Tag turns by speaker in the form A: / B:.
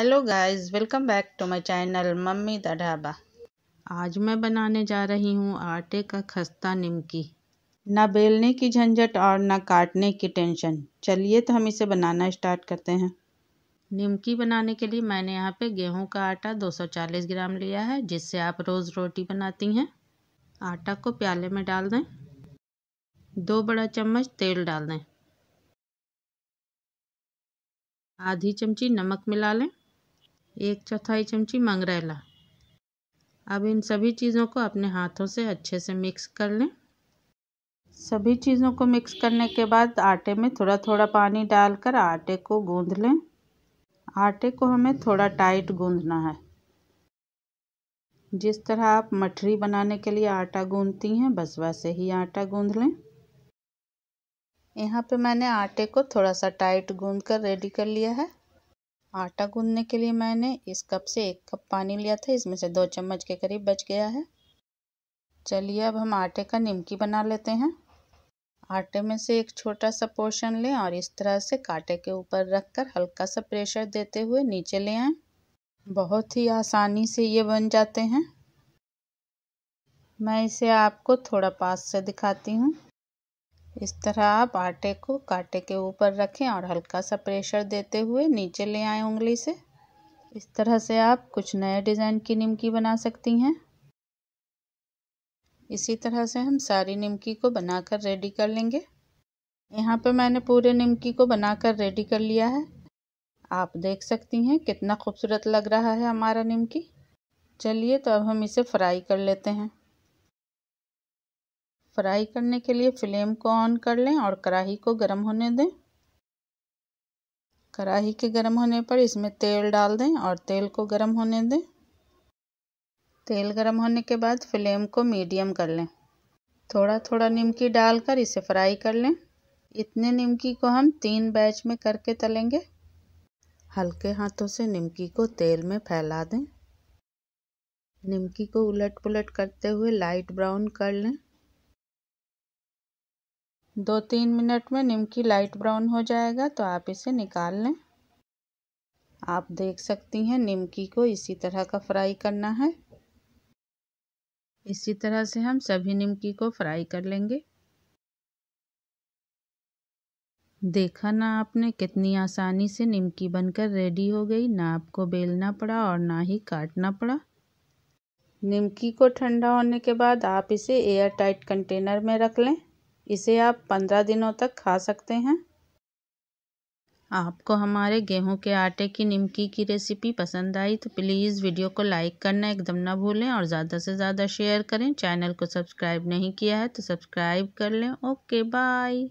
A: hello guys welcome back to my channel mummy the dhaba आज मैं बनाने जा रही हूँ आटे का खस्ता निमकी ना बेलने की झंझट और ना काटने की टेंशन चलिए तो हम इसे बनाना स्टार्ट करते हैं निमकी बनाने के लिए मैंने यहाँ पे गेहूँ का आटा 240 ग्राम लिया है जिससे आप रोज़ रोटी बनाती हैं आटा को प्याले में डाल दें दो बड़ा चम्मच तेल डाल दें आधी चमची नमक मिला लें एक चौथाई चमची मंगरेला अब इन सभी चीज़ों को अपने हाथों से अच्छे से मिक्स कर लें सभी चीज़ों को मिक्स करने के बाद आटे में थोड़ा थोड़ा पानी डालकर आटे को गूंध लें आटे को हमें थोड़ा टाइट गूंधना है जिस तरह आप मठरी बनाने के लिए आटा गूंदती हैं बस वैसे ही आटा गूँध लें यहाँ पे मैंने आटे को थोड़ा सा टाइट गूँध कर रेडी कर लिया है आटा गूंदने के लिए मैंने इस कप से एक कप पानी लिया था इसमें से दो चम्मच के करीब बच गया है चलिए अब हम आटे का निमकी बना लेते हैं आटे में से एक छोटा सा पोर्शन लें और इस तरह से कांटे के ऊपर रखकर हल्का सा प्रेशर देते हुए नीचे ले आएँ बहुत ही आसानी से ये बन जाते हैं मैं इसे आपको थोड़ा पास से दिखाती हूँ इस तरह आप आटे को कांटे के ऊपर रखें और हल्का सा प्रेशर देते हुए नीचे ले आएँ उंगली से इस तरह से आप कुछ नए डिज़ाइन की निमकी बना सकती हैं इसी तरह से हम सारी निमकी को बनाकर रेडी कर लेंगे यहाँ पर मैंने पूरे निमकी को बनाकर रेडी कर लिया है आप देख सकती हैं कितना खूबसूरत लग रहा है हमारा निमकी चलिए तो अब हम इसे फ्राई कर लेते हैं फ्राई करने के लिए फ्लेम को ऑन कर लें और कढ़ाही को गर्म होने दें कढ़ाही के गर्म होने पर इसमें तेल डाल दें और तेल को गर्म होने दें तेल गर्म होने के बाद फ्लेम को मीडियम कर लें थोड़ा थोड़ा निमकी डालकर इसे फ्राई कर लें इतने निमकी को हम तीन बैच में करके तलेंगे हल्के हाथों से निमकी को तेल में फैला दें निमकी को उलट पुलट करते हुए लाइट ब्राउन कर लें दो तीन मिनट में निमकी लाइट ब्राउन हो जाएगा तो आप इसे निकाल लें आप देख सकती हैं निमकी को इसी तरह का फ्राई करना है इसी तरह से हम सभी निमकी को फ्राई कर लेंगे देखा ना आपने कितनी आसानी से निमकी बनकर रेडी हो गई ना आपको बेलना पड़ा और ना ही काटना पड़ा निमकी को ठंडा होने के बाद आप इसे एयर टाइट कंटेनर में रख लें इसे आप पंद्रह दिनों तक खा सकते हैं आपको हमारे गेहूं के आटे की निमकी की रेसिपी पसंद आई तो प्लीज़ वीडियो को लाइक करना एकदम ना भूलें और ज़्यादा से ज़्यादा शेयर करें चैनल को सब्सक्राइब नहीं किया है तो सब्सक्राइब कर लें ओके बाय